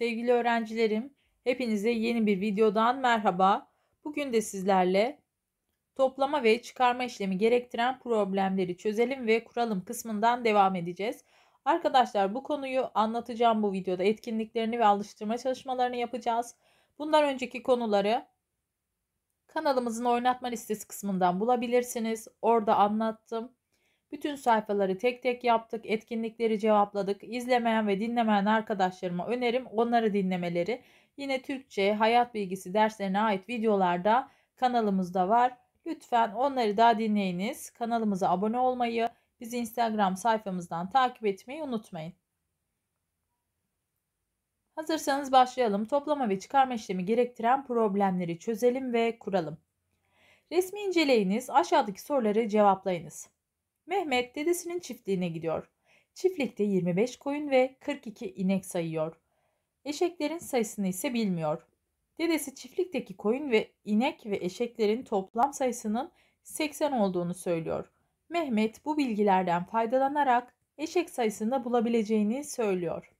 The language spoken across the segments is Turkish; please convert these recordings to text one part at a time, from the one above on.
Sevgili öğrencilerim, hepinize yeni bir videodan merhaba. Bugün de sizlerle toplama ve çıkarma işlemi gerektiren problemleri çözelim ve kuralım kısmından devam edeceğiz. Arkadaşlar bu konuyu anlatacağım bu videoda. Etkinliklerini ve alıştırma çalışmalarını yapacağız. Bundan önceki konuları kanalımızın oynatma listesi kısmından bulabilirsiniz. Orada anlattım. Bütün sayfaları tek tek yaptık, etkinlikleri cevapladık. İzlemeyen ve dinlemeyen arkadaşlarıma önerim onları dinlemeleri. Yine Türkçe, hayat bilgisi derslerine ait videolar da kanalımızda var. Lütfen onları da dinleyiniz. Kanalımıza abone olmayı, bizi Instagram sayfamızdan takip etmeyi unutmayın. Hazırsanız başlayalım. Toplama ve çıkarma işlemi gerektiren problemleri çözelim ve kuralım. Resmi inceleyiniz. Aşağıdaki soruları cevaplayınız. Mehmet dedesinin çiftliğine gidiyor. Çiftlikte 25 koyun ve 42 inek sayıyor. Eşeklerin sayısını ise bilmiyor. Dedesi çiftlikteki koyun ve inek ve eşeklerin toplam sayısının 80 olduğunu söylüyor. Mehmet bu bilgilerden faydalanarak eşek sayısını bulabileceğini söylüyor.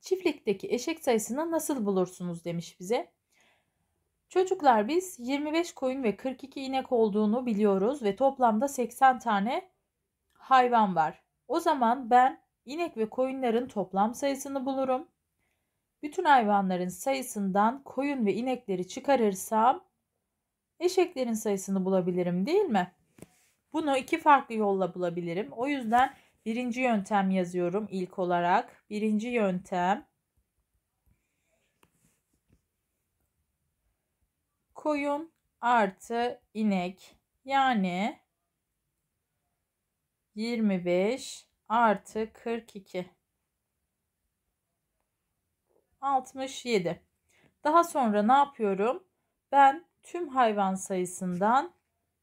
Çiftlikteki eşek sayısını nasıl bulursunuz demiş bize. Çocuklar biz 25 koyun ve 42 inek olduğunu biliyoruz ve toplamda 80 tane hayvan var. O zaman ben inek ve koyunların toplam sayısını bulurum. Bütün hayvanların sayısından koyun ve inekleri çıkarırsam eşeklerin sayısını bulabilirim değil mi? Bunu iki farklı yolla bulabilirim. O yüzden birinci yöntem yazıyorum ilk olarak. Birinci yöntem koyun artı inek yani 25 artı 42 67. Daha sonra ne yapıyorum? Ben tüm hayvan sayısından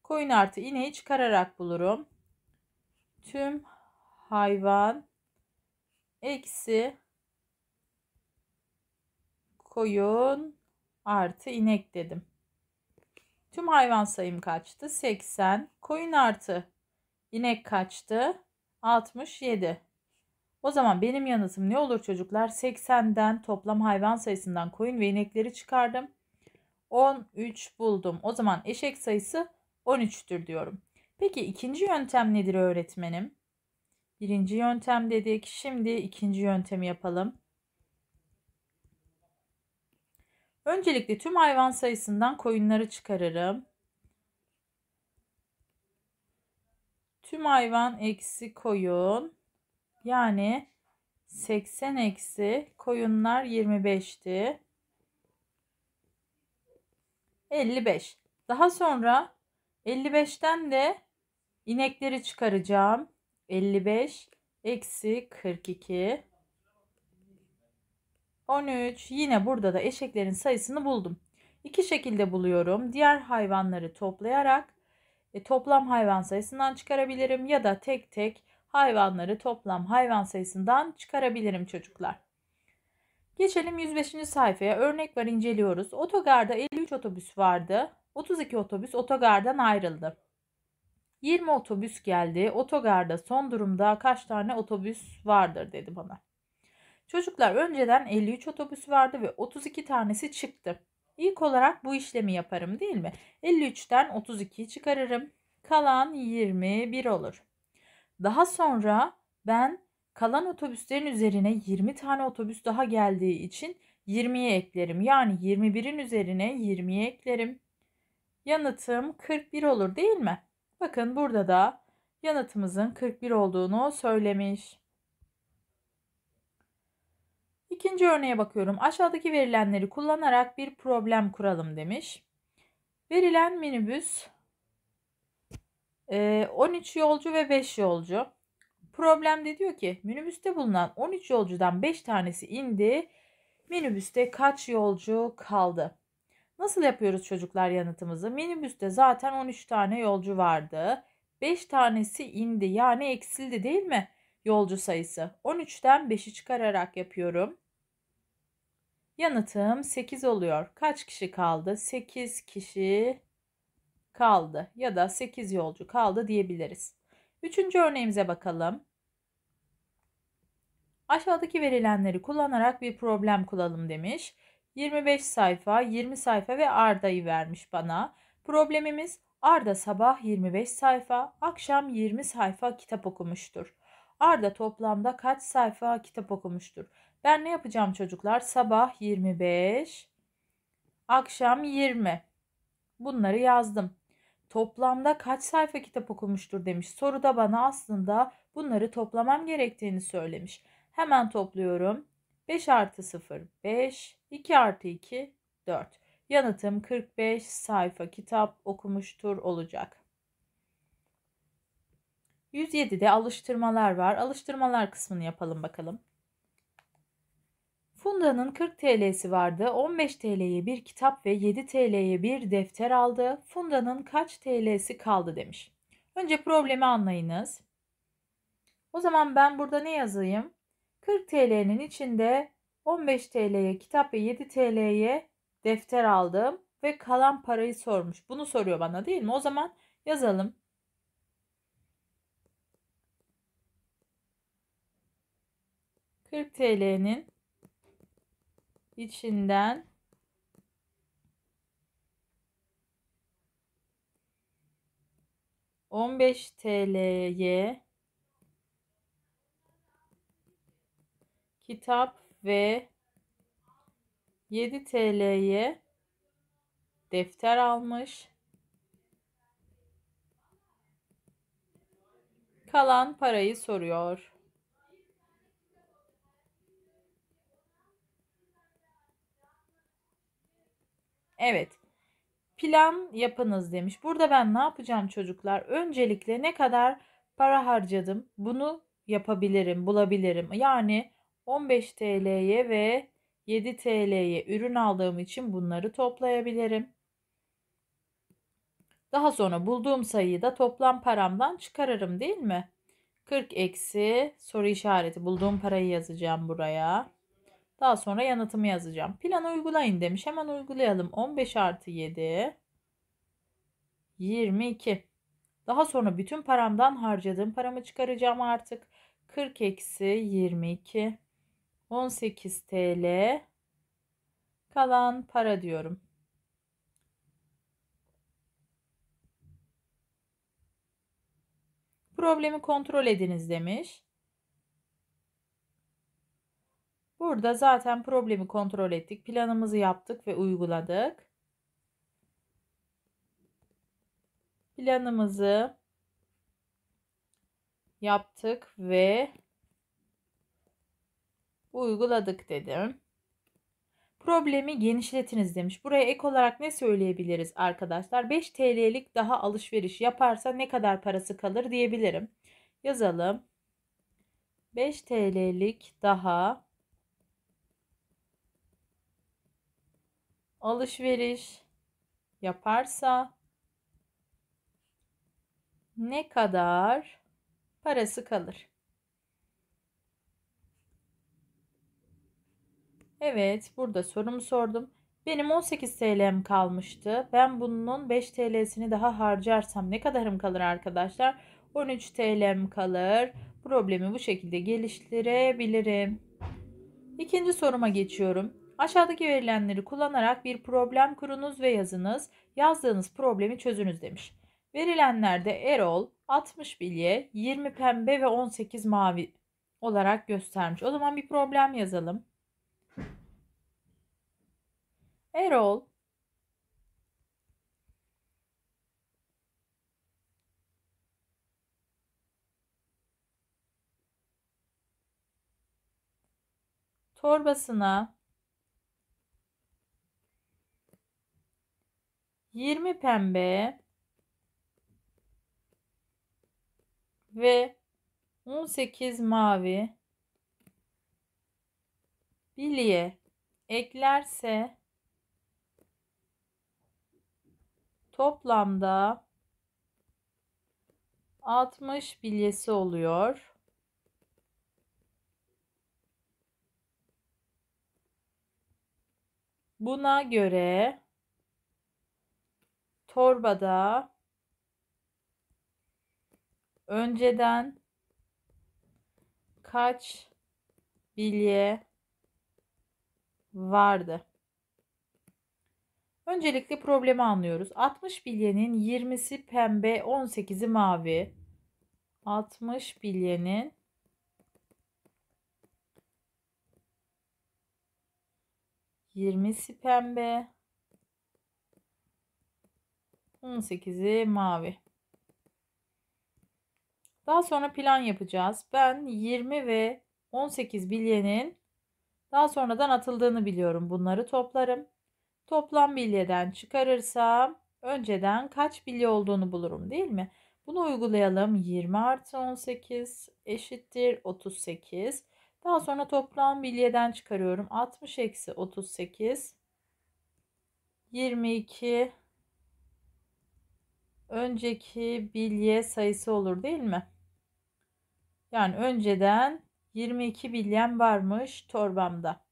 koyun artı ineği çıkararak bulurum. Tüm hayvan eksi koyun artı inek dedim. Tüm hayvan sayım kaçtı? 80. Koyun artı inek kaçtı? 67. O zaman benim yanıtım ne olur çocuklar? 80'den toplam hayvan sayısından koyun ve inekleri çıkardım. 13 buldum. O zaman eşek sayısı 13'tür diyorum. Peki ikinci yöntem nedir öğretmenim? Birinci yöntem dedik. Şimdi ikinci yöntemi yapalım. Öncelikle tüm hayvan sayısından koyunları çıkarırım. Tüm hayvan eksi koyun. Yani 80 eksi koyunlar 25'ti. 55. Daha sonra 55'ten de inekleri çıkaracağım. 55 eksi 42. 13. Yine burada da eşeklerin sayısını buldum. İki şekilde buluyorum. Diğer hayvanları toplayarak e, toplam hayvan sayısından çıkarabilirim ya da tek tek hayvanları toplam hayvan sayısından çıkarabilirim çocuklar. Geçelim 105. sayfaya. Örnek var inceliyoruz. Otogarda 53 otobüs vardı. 32 otobüs otogardan ayrıldı. 20 otobüs geldi. Otogarda son durumda kaç tane otobüs vardır dedi bana. Çocuklar önceden 53 otobüs vardı ve 32 tanesi çıktı. İlk olarak bu işlemi yaparım değil mi? 53'ten 32'yi çıkarırım. Kalan 21 olur. Daha sonra ben kalan otobüslerin üzerine 20 tane otobüs daha geldiği için 20'ye eklerim. Yani 21'in üzerine 20'ye eklerim. Yanıtım 41 olur değil mi? Bakın burada da yanıtımızın 41 olduğunu söylemiş. İkinci örneğe bakıyorum. Aşağıdaki verilenleri kullanarak bir problem kuralım demiş. Verilen minibüs 13 e, yolcu ve 5 yolcu. Problemde diyor ki minibüste bulunan 13 yolcudan 5 tanesi indi. Minibüste kaç yolcu kaldı? Nasıl yapıyoruz çocuklar yanıtımızı? Minibüste zaten 13 tane yolcu vardı. 5 tanesi indi yani eksildi değil mi? Yolcu sayısı. 13'ten 5'i çıkararak yapıyorum. Yanıtım 8 oluyor. Kaç kişi kaldı? 8 kişi kaldı ya da 8 yolcu kaldı diyebiliriz. Üçüncü örneğimize bakalım. Aşağıdaki verilenleri kullanarak bir problem kuralım demiş. 25 sayfa, 20 sayfa ve Arda'yı vermiş bana. Problemimiz Arda sabah 25 sayfa, akşam 20 sayfa kitap okumuştur. Arda toplamda kaç sayfa kitap okumuştur? Ben ne yapacağım çocuklar? Sabah 25, akşam 20. Bunları yazdım. Toplamda kaç sayfa kitap okumuştur demiş. Soruda bana aslında bunları toplamam gerektiğini söylemiş. Hemen topluyorum. 5 artı 0 5, 2 artı 2 4. Yanıtım 45 sayfa kitap okumuştur olacak. 107'de alıştırmalar var. Alıştırmalar kısmını yapalım bakalım. Funda'nın 40 TL'si vardı. 15 TL'ye bir kitap ve 7 TL'ye bir defter aldı. Funda'nın kaç TL'si kaldı demiş. Önce problemi anlayınız. O zaman ben burada ne yazayım? 40 TL'nin içinde 15 TL'ye kitap ve 7 TL'ye defter aldım ve kalan parayı sormuş. Bunu soruyor bana değil mi? O zaman yazalım. Kırk TL'nin içinden on beş TL'ye kitap ve 7 TL'ye defter almış. Kalan parayı soruyor. Evet. Plan yapınız demiş. Burada ben ne yapacağım çocuklar? Öncelikle ne kadar para harcadım? Bunu yapabilirim, bulabilirim. Yani 15 TL'ye ve 7 TL'ye ürün aldığım için bunları toplayabilirim. Daha sonra bulduğum sayıyı da toplam paramdan çıkarırım değil mi? 40 eksi soru işareti bulduğum parayı yazacağım buraya. Daha sonra yanıtımı yazacağım. Planı uygulayın demiş. Hemen uygulayalım. 15 artı 7. 22. Daha sonra bütün paramdan harcadığım paramı çıkaracağım artık. 40 eksi 22. 18 TL. Kalan para diyorum. Problemi kontrol ediniz demiş. Burada zaten problemi kontrol ettik. Planımızı yaptık ve uyguladık. Planımızı yaptık ve uyguladık dedim. Problemi genişletiniz demiş. Buraya ek olarak ne söyleyebiliriz arkadaşlar? 5 TL'lik daha alışveriş yaparsa ne kadar parası kalır diyebilirim. Yazalım. 5 TL'lik daha alışveriş yaparsa ne kadar parası kalır? Evet, burada sorumu sordum. Benim 18 TL'm kalmıştı. Ben bunun 5 TL'sini daha harcarsam ne kadarım kalır arkadaşlar? 13 TL'm kalır. Problemi bu şekilde geliştirebilirim. İkinci soruma geçiyorum. Aşağıdaki verilenleri kullanarak bir problem kurunuz ve yazınız. Yazdığınız problemi çözünüz demiş. Verilenlerde Erol 60 bilye, 20 pembe ve 18 mavi olarak göstermiş. O zaman bir problem yazalım. Erol torbasına 20 pembe ve 18 mavi bilye eklerse toplamda 60 bilyesi oluyor. Buna göre torbada önceden kaç bilye vardı? Öncelikle problemi anlıyoruz. 60 bilyenin 20'si pembe, 18'i mavi. 60 bilyenin 20'si pembe, 18'i mavi. Daha sonra plan yapacağız. Ben 20 ve 18 bilyenin daha sonradan atıldığını biliyorum. Bunları toplarım. Toplam bilyeden çıkarırsam önceden kaç bilye olduğunu bulurum değil mi? Bunu uygulayalım. 20 artı 18 eşittir 38. Daha sonra toplam bilyeden çıkarıyorum. 60 eksi 38. 22 önceki bilye sayısı olur değil mi? Yani önceden 22 bilyen varmış torbamda.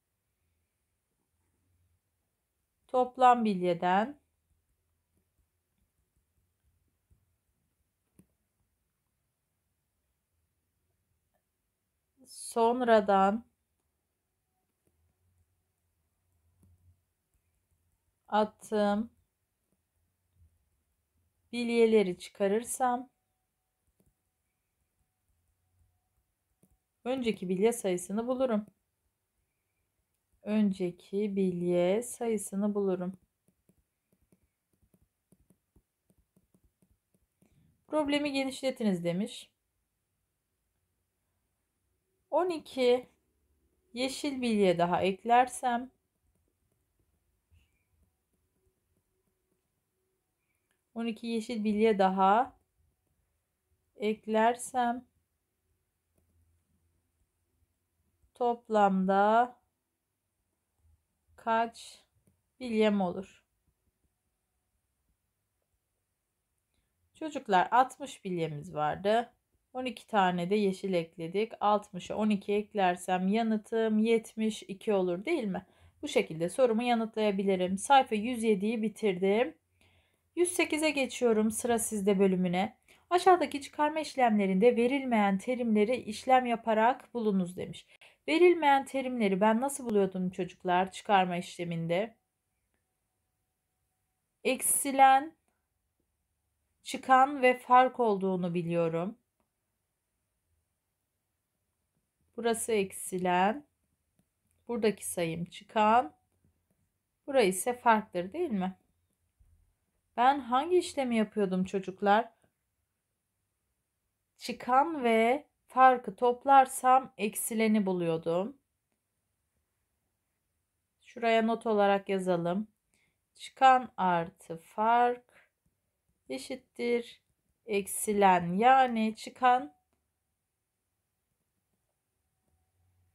Toplam bilyeden sonradan attım bilyeleri çıkarırsam önceki bilye sayısını bulurum. Önceki bilye sayısını bulurum. Problemi genişletiniz demiş. 12 yeşil bilye daha eklersem 12 yeşil bilye daha eklersem toplamda kaç bilyem olur? Çocuklar 60 bilyemiz vardı. 12 tane de yeşil ekledik. 60'a 12 eklersem yanıtım 72 olur değil mi? Bu şekilde sorumu yanıtlayabilirim. Sayfa 107'yi bitirdim. 108'e geçiyorum sıra sizde bölümüne. Aşağıdaki çıkarma işlemlerinde verilmeyen terimleri işlem yaparak bulunuz demiş. Verilmeyen terimleri ben nasıl buluyordum çocuklar çıkarma işleminde? Eksilen, çıkan ve fark olduğunu biliyorum. Burası eksilen. Buradaki sayım çıkan. Burası ise farktır değil mi? Ben hangi işlemi yapıyordum çocuklar? Çıkan ve farkı toplarsam eksileni buluyordum. Şuraya not olarak yazalım. Çıkan artı fark eşittir eksilen yani çıkan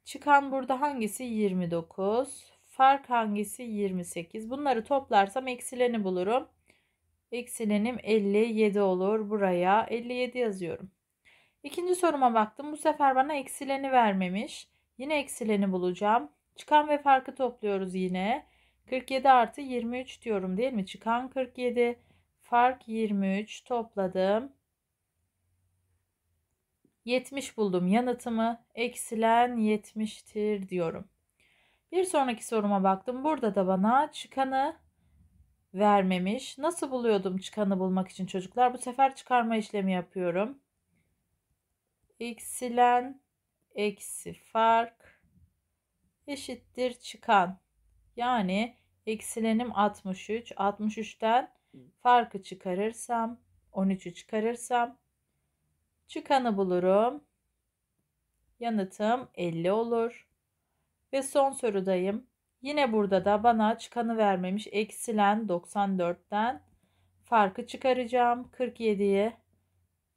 çıkan burada hangisi 29 fark hangisi 28 bunları toplarsam eksileni bulurum Eksilenim 57 olur. Buraya 57 yazıyorum. İkinci soruma baktım. Bu sefer bana eksileni vermemiş. Yine eksileni bulacağım. Çıkan ve farkı topluyoruz yine. 47 artı 23 diyorum değil mi? Çıkan 47. Fark 23 topladım. 70 buldum yanıtımı. Eksilen 70'tir diyorum. Bir sonraki soruma baktım. Burada da bana çıkanı vermemiş. Nasıl buluyordum çıkanı bulmak için çocuklar? Bu sefer çıkarma işlemi yapıyorum. Eksilen eksi fark eşittir çıkan. Yani eksilenim 63. 63'ten farkı çıkarırsam 13'ü çıkarırsam çıkanı bulurum. Yanıtım 50 olur. Ve son sorudayım. Yine burada da bana çıkanı vermemiş. Eksilen 94'ten farkı çıkaracağım 47'ye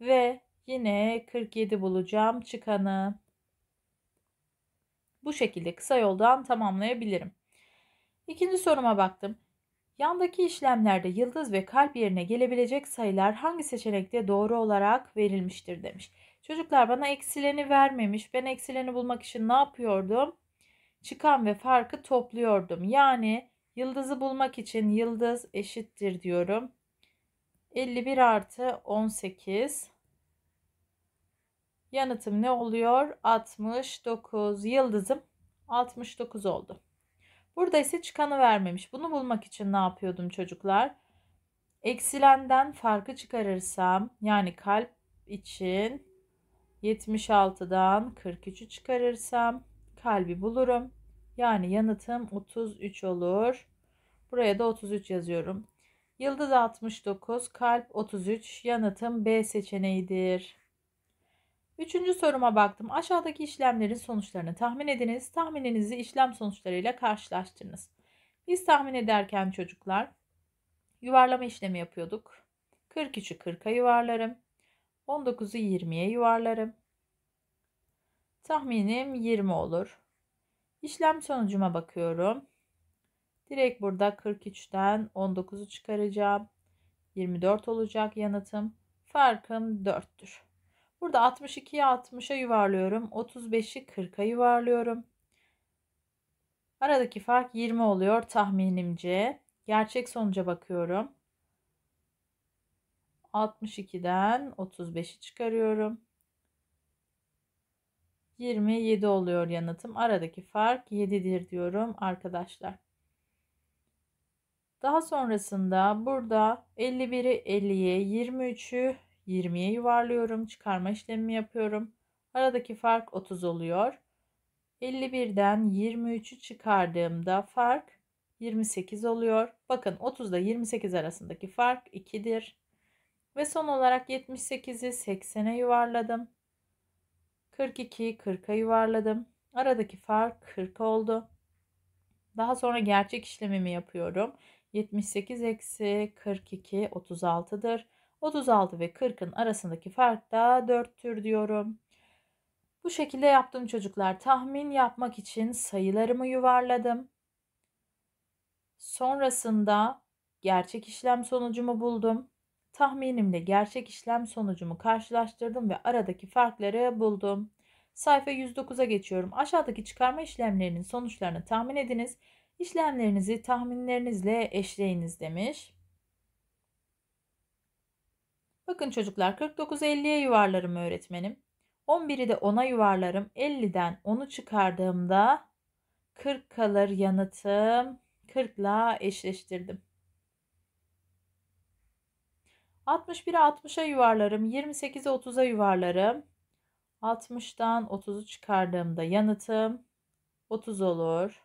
ve yine 47 bulacağım çıkanı. Bu şekilde kısa yoldan tamamlayabilirim. İkinci soruma baktım. Yandaki işlemlerde yıldız ve kalp yerine gelebilecek sayılar hangi seçenekte doğru olarak verilmiştir demiş. Çocuklar bana eksileni vermemiş. Ben eksileni bulmak için ne yapıyordum? çıkan ve farkı topluyordum. Yani yıldızı bulmak için yıldız eşittir diyorum. 51 artı 18. Yanıtım ne oluyor? 69. Yıldızım 69 oldu. Burada ise çıkanı vermemiş. Bunu bulmak için ne yapıyordum çocuklar? Eksilenden farkı çıkarırsam yani kalp için 76'dan 43'ü çıkarırsam kalbi bulurum. Yani yanıtım 33 olur. Buraya da 33 yazıyorum. Yıldız 69, kalp 33. Yanıtım B seçeneğidir. Üçüncü soruma baktım. Aşağıdaki işlemlerin sonuçlarını tahmin ediniz. Tahmininizi işlem sonuçlarıyla karşılaştırınız. Biz tahmin ederken çocuklar yuvarlama işlemi yapıyorduk. 43'ü 40'a yuvarlarım. 19'u 20'ye yuvarlarım. Tahminim 20 olur. İşlem sonucuma bakıyorum. Direkt burada 43'ten 19'u çıkaracağım. 24 olacak yanıtım. Farkım 4'tür. Burada 62'yi 60'a yuvarlıyorum. 35'i 40'a yuvarlıyorum. Aradaki fark 20 oluyor tahminimce. Gerçek sonuca bakıyorum. 62'den 35'i çıkarıyorum. 27 oluyor yanıtım. Aradaki fark 7'dir diyorum arkadaşlar. Daha sonrasında burada 51'i 50'ye, 23'ü 20'ye yuvarlıyorum. Çıkarma işlemi yapıyorum. Aradaki fark 30 oluyor. 51'den 23'ü çıkardığımda fark 28 oluyor. Bakın 30 ile 28 arasındaki fark 2'dir. Ve son olarak 78'i 80'e yuvarladım. 42'yi 40'a yuvarladım. Aradaki fark 40 oldu. Daha sonra gerçek işlemimi yapıyorum. 78 eksi 42 36'dır. 36 ve 40'ın arasındaki fark da 4'tür diyorum. Bu şekilde yaptım çocuklar. Tahmin yapmak için sayılarımı yuvarladım. Sonrasında gerçek işlem sonucumu buldum. Tahminimle gerçek işlem sonucumu karşılaştırdım ve aradaki farkları buldum. Sayfa 109'a geçiyorum. Aşağıdaki çıkarma işlemlerinin sonuçlarını tahmin ediniz. İşlemlerinizi tahminlerinizle eşleyiniz demiş. Bakın çocuklar 49'u 50'ye yuvarlarım öğretmenim. 11'i de 10'a yuvarlarım. 50'den 10'u çıkardığımda 40 kalır yanıtım. 40'la eşleştirdim. 61'e 60'a yuvarlarım. 28'e 30'a yuvarlarım. 60'dan 30'u çıkardığımda yanıtım 30 olur.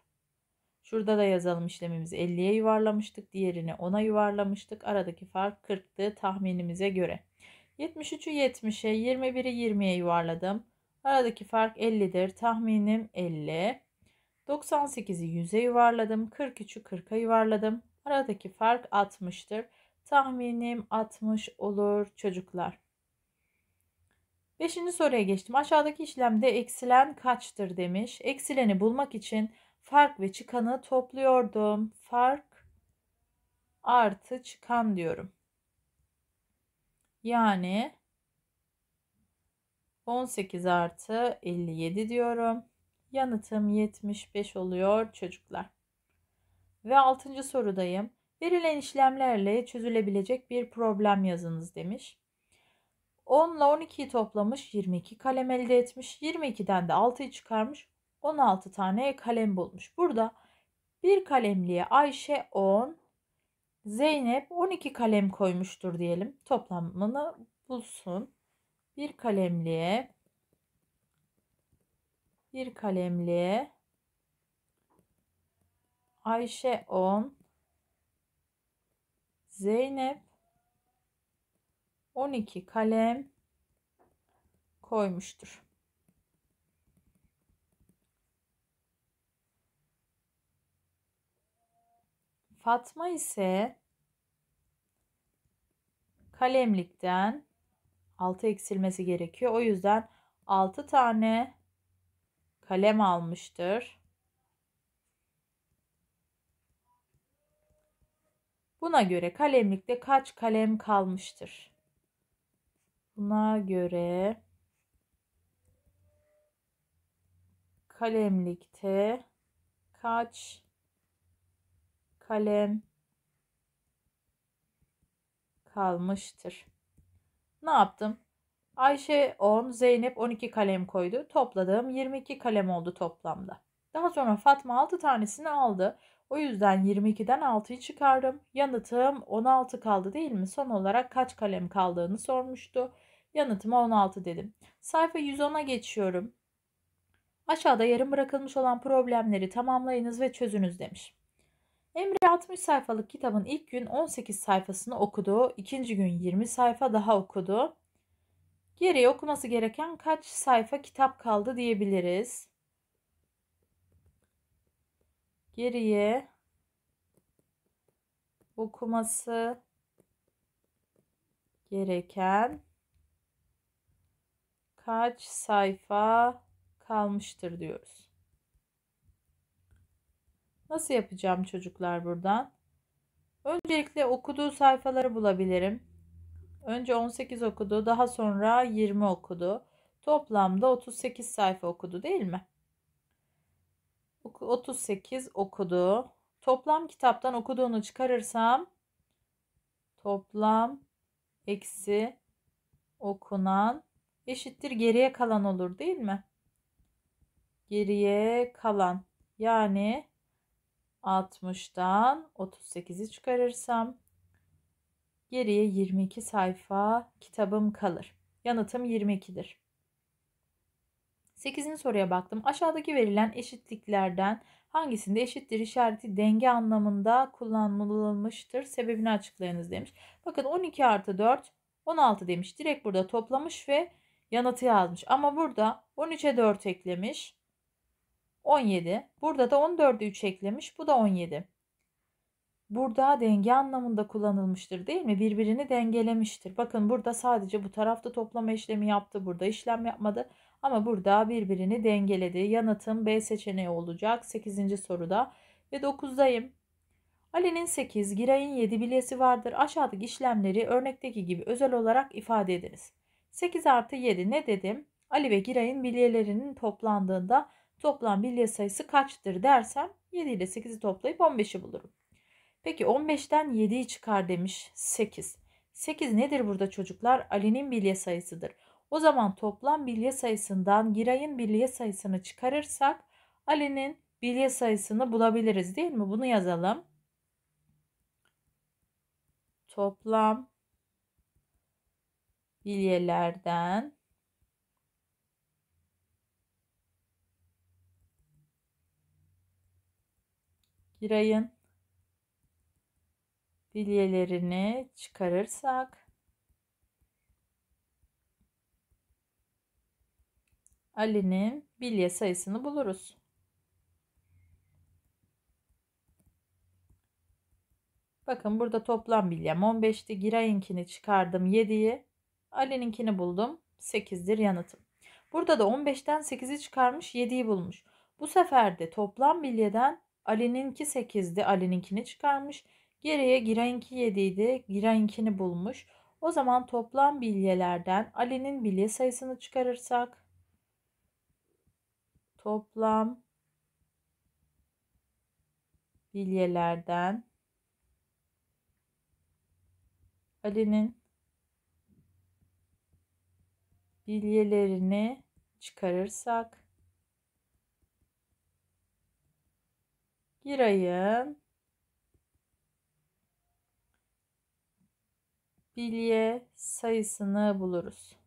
Şurada da yazalım işlemimizi 50'ye yuvarlamıştık. Diğerini 10'a yuvarlamıştık. Aradaki fark 40'tı tahminimize göre. 73'ü 70'e, 21'i 20'ye yuvarladım. Aradaki fark 50'dir. Tahminim 50. 98'i 100'e yuvarladım. 43'ü 40'a yuvarladım. Aradaki fark 60'tır. Tahminim 60 olur çocuklar. Beşinci soruya geçtim. Aşağıdaki işlemde eksilen kaçtır demiş. Eksileni bulmak için fark ve çıkanı topluyordum. Fark artı çıkan diyorum. Yani 18 artı 57 diyorum. Yanıtım 75 oluyor çocuklar. Ve altıncı sorudayım. Verilen işlemlerle çözülebilecek bir problem yazınız demiş. 10 ile 12'yi toplamış 22 kalem elde etmiş. 22'den de 6'yı çıkarmış 16 tane kalem bulmuş. Burada bir kalemliğe Ayşe 10, Zeynep 12 kalem koymuştur diyelim. Toplamını bulsun. Bir kalemliğe bir kalemliğe Ayşe 10 Zeynep 12 kalem koymuştur. Fatma ise kalemlikten 6 eksilmesi gerekiyor. O yüzden 6 tane kalem almıştır. Buna göre kalemlikte kaç kalem kalmıştır? Buna göre kalemlikte kaç kalem kalmıştır? Ne yaptım? Ayşe 10, Zeynep 12 kalem koydu. Topladığım 22 kalem oldu toplamda. Daha sonra Fatma 6 tanesini aldı. O yüzden 22'den 6'yı çıkardım. Yanıtım 16 kaldı değil mi? Son olarak kaç kalem kaldığını sormuştu. Yanıtıma 16 dedim. Sayfa 110'a geçiyorum. Aşağıda yarım bırakılmış olan problemleri tamamlayınız ve çözünüz demiş. Emre 60 sayfalık kitabın ilk gün 18 sayfasını okudu. ikinci gün 20 sayfa daha okudu. Geriye okuması gereken kaç sayfa kitap kaldı diyebiliriz. Geriye okuması gereken kaç sayfa kalmıştır diyoruz. Nasıl yapacağım çocuklar buradan? Öncelikle okuduğu sayfaları bulabilirim. Önce 18 okudu, daha sonra 20 okudu. Toplamda 38 sayfa okudu değil mi? 38 okudu. Toplam kitaptan okuduğunu çıkarırsam toplam eksi okunan eşittir geriye kalan olur değil mi? Geriye kalan yani 60'dan 38'i çıkarırsam geriye 22 sayfa kitabım kalır. Yanıtım 22'dir. 8. soruya baktım. Aşağıdaki verilen eşitliklerden hangisinde eşittir işareti denge anlamında kullanılmıştır? Sebebini açıklayınız demiş. Bakın 12 artı 4 16 demiş. Direkt burada toplamış ve yanıtı yazmış. Ama burada 13'e 4 eklemiş. 17. Burada da 14'e 3 eklemiş. Bu da 17. Burada denge anlamında kullanılmıştır değil mi? Birbirini dengelemiştir. Bakın burada sadece bu tarafta toplama işlemi yaptı. Burada işlem yapmadı. Ama burada birbirini dengeledi. Yanıtım B seçeneği olacak 8. soruda. Ve 9'dayım. Ali'nin 8, Giray'ın 7 bilyesi vardır. Aşağıdaki işlemleri örnekteki gibi özel olarak ifade ediniz. 8 artı 7 ne dedim? Ali ve Giray'ın bilyelerinin toplandığında toplam bilye sayısı kaçtır dersem 7 ile 8'i toplayıp 15'i bulurum. Peki 15'ten 7'yi çıkar demiş 8. 8 nedir burada çocuklar? Ali'nin bilye sayısıdır. O zaman toplam bilye sayısından Giray'ın bilye sayısını çıkarırsak Ali'nin bilye sayısını bulabiliriz değil mi? Bunu yazalım. Toplam bilyelerden girayın bilyelerini çıkarırsak Ali'nin bilye sayısını buluruz. Bakın burada toplam bilyem 15'ti. Giray'inkini çıkardım 7'yi. Ali'ninkini buldum. 8'dir yanıtım. Burada da 15'ten 8'i çıkarmış 7'yi bulmuş. Bu sefer de toplam bilyeden Ali'ninki 8'di. Ali'ninkini çıkarmış. Geriye Giray'ınki 7'ydi. Giray'ınkini bulmuş. O zaman toplam bilyelerden Ali'nin bilye sayısını çıkarırsak toplam bilyelerden Ali'nin bilyelerini çıkarırsak girayın bilye sayısını buluruz.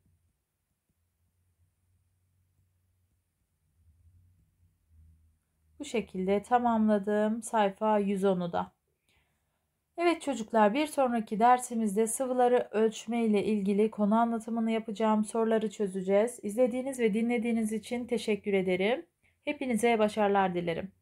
Bu şekilde tamamladım sayfa 110'u da. Evet çocuklar bir sonraki dersimizde sıvıları ölçme ile ilgili konu anlatımını yapacağım soruları çözeceğiz. İzlediğiniz ve dinlediğiniz için teşekkür ederim. Hepinize başarılar dilerim.